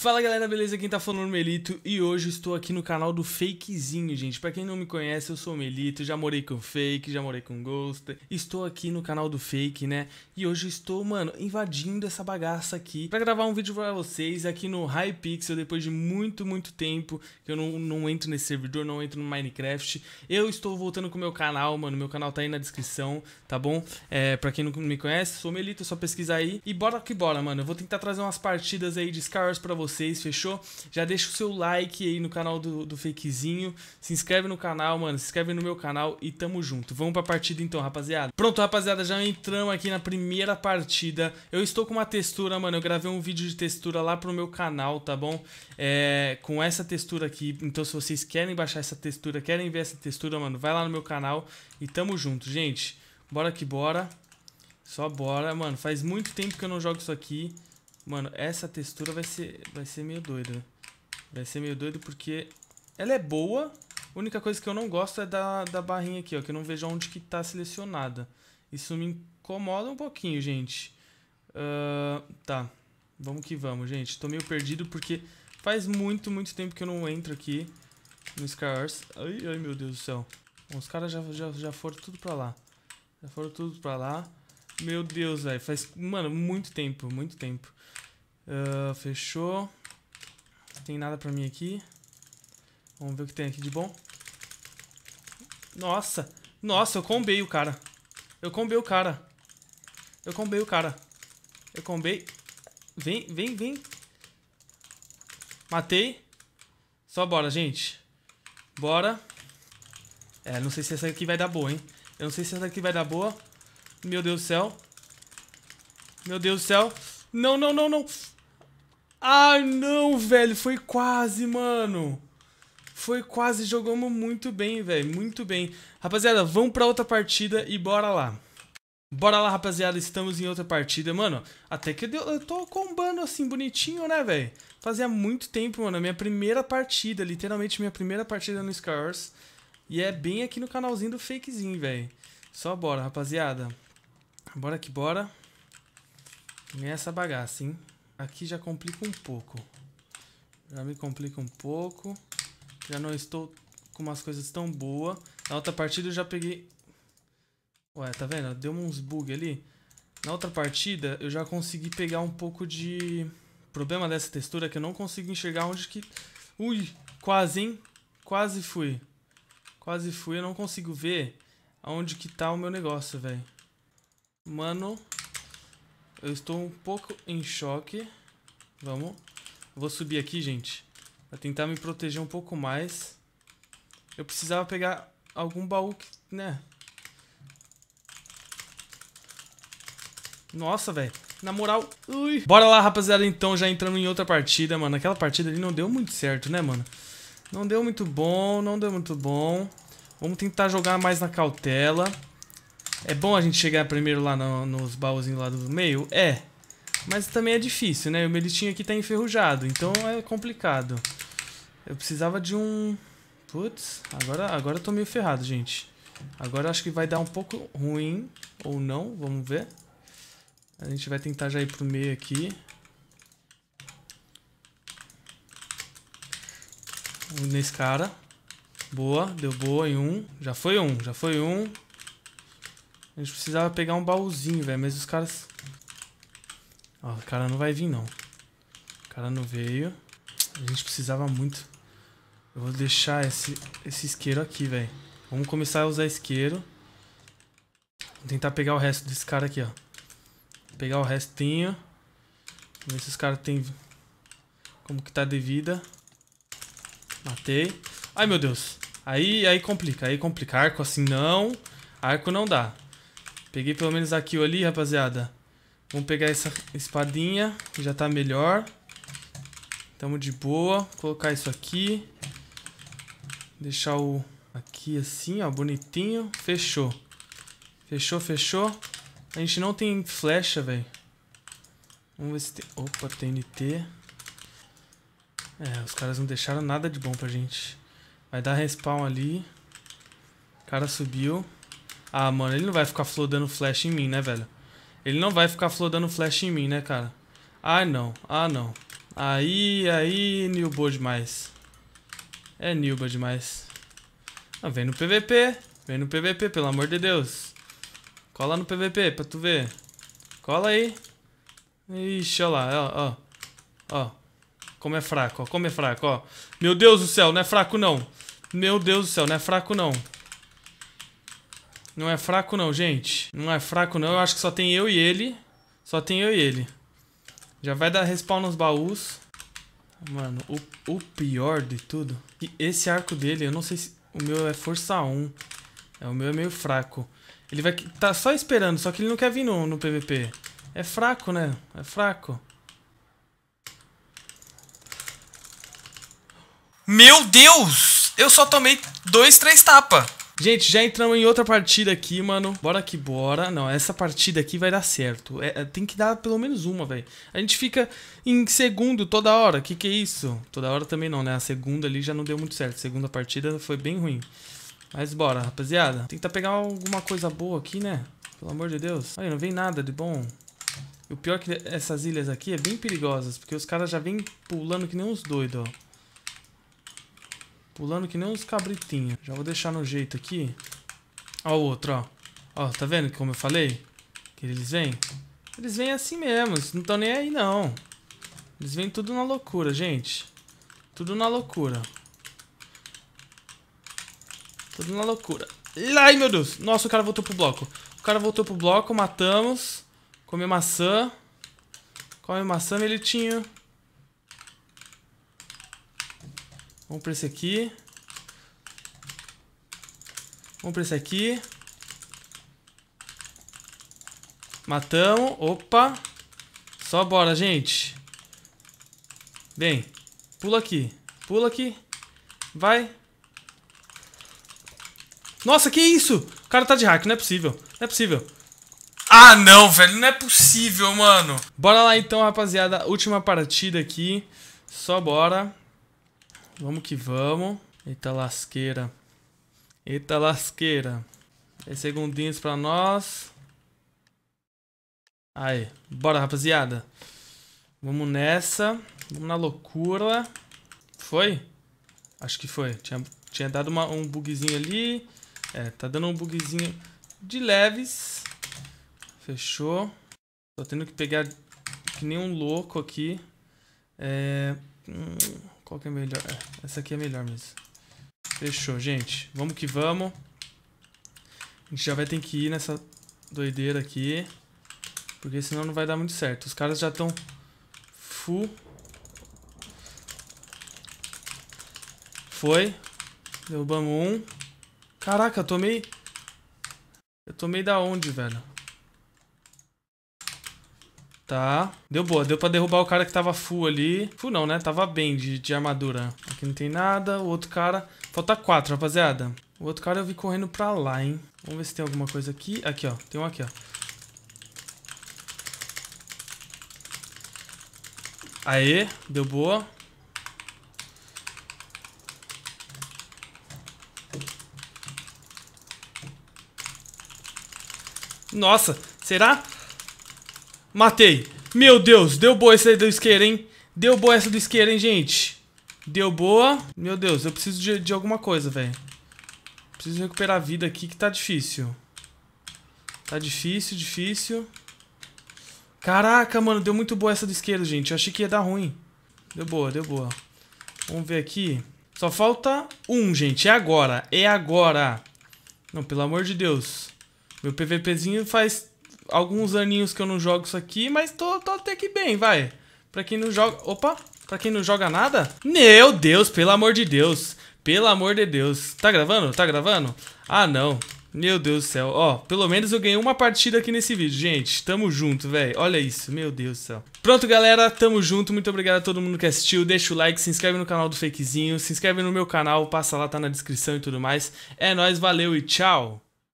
Fala galera, beleza? Quem tá falando é o Melito e hoje estou aqui no canal do Fakezinho, gente. Pra quem não me conhece, eu sou o Melito, já morei com Fake, já morei com Ghost. Estou aqui no canal do Fake, né? E hoje estou, mano, invadindo essa bagaça aqui pra gravar um vídeo pra vocês aqui no Hypixel, depois de muito, muito tempo que eu não, não entro nesse servidor, não entro no Minecraft. Eu estou voltando com o meu canal, mano, meu canal tá aí na descrição, tá bom? É, pra quem não me conhece, sou o Melito, é só pesquisar aí. E bora que bora, mano, eu vou tentar trazer umas partidas aí de Scars pra vocês vocês, fechou? Já deixa o seu like aí no canal do, do Fakezinho. Se inscreve no canal, mano. Se inscreve no meu canal e tamo junto. Vamos pra partida então, rapaziada. Pronto, rapaziada, já entramos aqui na primeira partida. Eu estou com uma textura, mano. Eu gravei um vídeo de textura lá pro meu canal, tá bom? É, com essa textura aqui. Então, se vocês querem baixar essa textura, querem ver essa textura, mano, vai lá no meu canal e tamo junto, gente. Bora que bora. Só bora, mano. Faz muito tempo que eu não jogo isso aqui. Mano, essa textura vai ser, vai ser meio doida. Vai ser meio doido porque ela é boa. A única coisa que eu não gosto é da, da barrinha aqui, ó. Que eu não vejo onde que tá selecionada. Isso me incomoda um pouquinho, gente. Uh, tá. Vamos que vamos, gente. Tô meio perdido porque faz muito, muito tempo que eu não entro aqui no Scars. Ai, ai, meu Deus do céu. Bom, os caras já, já, já foram tudo pra lá. Já foram tudo pra lá. Meu Deus, velho. Faz, mano, muito tempo, muito tempo. Ah, fechou. Não tem nada pra mim aqui. Vamos ver o que tem aqui de bom. Nossa. Nossa, eu combei o cara. Eu combei o cara. Eu combei o cara. Eu combei. Vem, vem, vem. Matei. Só bora, gente. Bora. É, não sei se essa aqui vai dar boa, hein. Eu não sei se essa aqui vai dar boa. Meu Deus do céu. Meu Deus do céu. Não, não, não, não. Ai, não, velho. Foi quase, mano. Foi quase. Jogamos muito bem, velho. Muito bem. Rapaziada, vamos pra outra partida e bora lá. Bora lá, rapaziada. Estamos em outra partida. Mano, até que deu... eu tô combando assim, bonitinho, né, velho? Fazia muito tempo, mano. Minha primeira partida. Literalmente, minha primeira partida no Skywars. E é bem aqui no canalzinho do fakezinho, velho. Só bora, rapaziada. Bora que bora. Ganha essa bagaça, hein? Aqui já complica um pouco. Já me complica um pouco. Já não estou com umas coisas tão boas. Na outra partida eu já peguei... Ué, tá vendo? Deu uns bug ali. Na outra partida eu já consegui pegar um pouco de... O problema dessa textura é que eu não consigo enxergar onde que... Ui, quase, hein? Quase fui. Quase fui, eu não consigo ver aonde que tá o meu negócio, velho. Mano, eu estou um pouco em choque. Vamos. Vou subir aqui, gente. Pra tentar me proteger um pouco mais. Eu precisava pegar algum baú que... Né? Nossa, velho. Na moral... Ui. Bora lá, rapaziada. Então, já entrando em outra partida, mano. Aquela partida ali não deu muito certo, né, mano? Não deu muito bom, não deu muito bom. Vamos tentar jogar mais na cautela. É bom a gente chegar primeiro lá no, nos baúzinhos lá do meio? É. Mas também é difícil, né? O melitinho aqui tá enferrujado, então é complicado. Eu precisava de um... Putz, agora, agora eu tô meio ferrado, gente. Agora acho que vai dar um pouco ruim, ou não, vamos ver. A gente vai tentar já ir pro meio aqui. Nesse cara. Boa, deu boa em um. Já foi um, já foi um. A gente precisava pegar um baúzinho, velho. Mas os caras... Ó, o cara não vai vir, não. O cara não veio. A gente precisava muito. Eu vou deixar esse, esse isqueiro aqui, velho. Vamos começar a usar isqueiro. Vou tentar pegar o resto desse cara aqui, ó. pegar o restinho. Ver se os caras têm... Como que tá de vida. Matei. Ai, meu Deus. Aí, aí complica, aí complica. Arco assim não. Arco não dá. Peguei pelo menos a kill ali, rapaziada. Vamos pegar essa espadinha, que já tá melhor. Tamo de boa. colocar isso aqui. Deixar o... Aqui assim, ó, bonitinho. Fechou. Fechou, fechou. A gente não tem flecha, velho. Vamos ver se tem... Opa, TNT. É, os caras não deixaram nada de bom pra gente. Vai dar respawn ali. O cara subiu. Ah, mano, ele não vai ficar flodando flash em mim, né, velho? Ele não vai ficar flodando flash em mim, né, cara? Ah, não. Ah, não. Aí, aí, Nilbo demais. É Nilba demais. Ah, vem no PVP. Vem no PVP, pelo amor de Deus. Cola no PVP pra tu ver. Cola aí. Ixi, olha lá, ó, ó. Ó. Como é fraco, ó. Como é fraco, ó. Meu Deus do céu, não é fraco não. Meu Deus do céu, não é fraco não. Não é fraco não, gente. Não é fraco não. Eu acho que só tem eu e ele. Só tem eu e ele. Já vai dar respawn nos baús. Mano, o, o pior de tudo... E esse arco dele, eu não sei se... O meu é força 1. É, o meu é meio fraco. Ele vai... Tá só esperando, só que ele não quer vir no, no PVP. É fraco, né? É fraco. Meu Deus! Eu só tomei dois, três tapas. Gente, já entramos em outra partida aqui, mano. Bora que bora. Não, essa partida aqui vai dar certo. É, é, tem que dar pelo menos uma, velho. A gente fica em segundo toda hora. Que que é isso? Toda hora também não, né? A segunda ali já não deu muito certo. A segunda partida foi bem ruim. Mas bora, rapaziada. Tentar pegar alguma coisa boa aqui, né? Pelo amor de Deus. Olha, não vem nada de bom. E o pior é que essas ilhas aqui é bem perigosas, porque os caras já vêm pulando que nem uns doidos, ó. Pulando que nem uns cabritinhos. Já vou deixar no jeito aqui. Ó o outro, ó. Ó, tá vendo como eu falei? Que eles vêm? Eles vêm assim mesmo, não estão nem aí não. Eles vêm tudo na loucura, gente. Tudo na loucura. Tudo na loucura. Ai, meu Deus. Nossa, o cara voltou pro bloco. O cara voltou pro bloco, matamos. Comeu maçã. Come maçã, tinha. Vamos pra esse aqui. Vamos pra esse aqui. Matamos. Opa. Só bora, gente. Bem. Pula aqui. Pula aqui. Vai. Nossa, que isso? O cara tá de hack. Não é possível. Não é possível. Ah, não, velho. Não é possível, mano. Bora lá, então, rapaziada. Última partida aqui. Só bora. Vamos que vamos. Eita lasqueira. Eita lasqueira. 10 segundinhos pra nós. Aí, bora rapaziada. Vamos nessa. Vamos na loucura. Foi? Acho que foi. Tinha, tinha dado uma, um bugzinho ali. É, tá dando um bugzinho de leves. Fechou. Tô tendo que pegar que nem um louco aqui. É... Hum. Qual que é melhor? É, essa aqui é melhor mesmo. Fechou, gente. Vamos que vamos. A gente já vai ter que ir nessa doideira aqui. Porque senão não vai dar muito certo. Os caras já estão full. Foi. Derrubamos um. Caraca, eu tomei... Eu tomei da onde, velho? Tá. Deu boa. Deu pra derrubar o cara que tava full ali. Full não, né? Tava bem de, de armadura. Aqui não tem nada. O outro cara... Falta quatro, rapaziada. O outro cara eu vi correndo pra lá, hein? Vamos ver se tem alguma coisa aqui. Aqui, ó. Tem um aqui, ó. Aê. Deu boa. Nossa. Será? Será? Matei. Meu Deus, deu boa essa do isqueiro, hein? Deu boa essa do isqueiro, hein, gente? Deu boa. Meu Deus, eu preciso de, de alguma coisa, velho. Preciso recuperar a vida aqui que tá difícil. Tá difícil, difícil. Caraca, mano, deu muito boa essa do isqueiro, gente. Eu achei que ia dar ruim. Deu boa, deu boa. Vamos ver aqui. Só falta um, gente. É agora. É agora. Não, pelo amor de Deus. Meu PVPzinho faz alguns aninhos que eu não jogo isso aqui, mas tô, tô até que bem, vai. Pra quem não joga... Opa! Pra quem não joga nada? Meu Deus, pelo amor de Deus. Pelo amor de Deus. Tá gravando? Tá gravando? Ah, não. Meu Deus do céu. Ó, pelo menos eu ganhei uma partida aqui nesse vídeo, gente. Tamo junto, velho. Olha isso. Meu Deus do céu. Pronto, galera. Tamo junto. Muito obrigado a todo mundo que assistiu. Deixa o like, se inscreve no canal do Fakezinho, se inscreve no meu canal, passa lá, tá na descrição e tudo mais. É nóis, valeu e tchau.